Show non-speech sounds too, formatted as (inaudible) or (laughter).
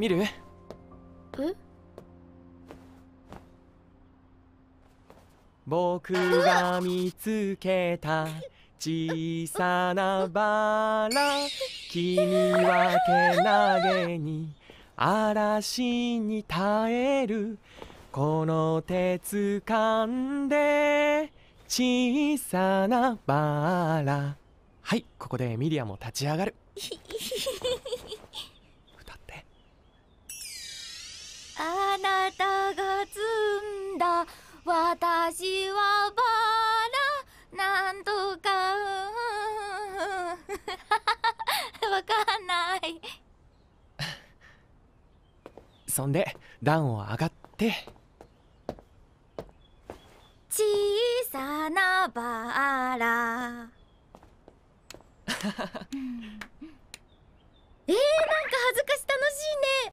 見るえ僕が見つけた小さなバラ君はけなげに嵐に耐えるこの手かんで小さなバラはいここでミリアも立ち上がる (laughs) なたが摘んだ私はバラなんとか (laughs) わかんない (laughs) そんで段を上がって小さなバラ (laughs) うん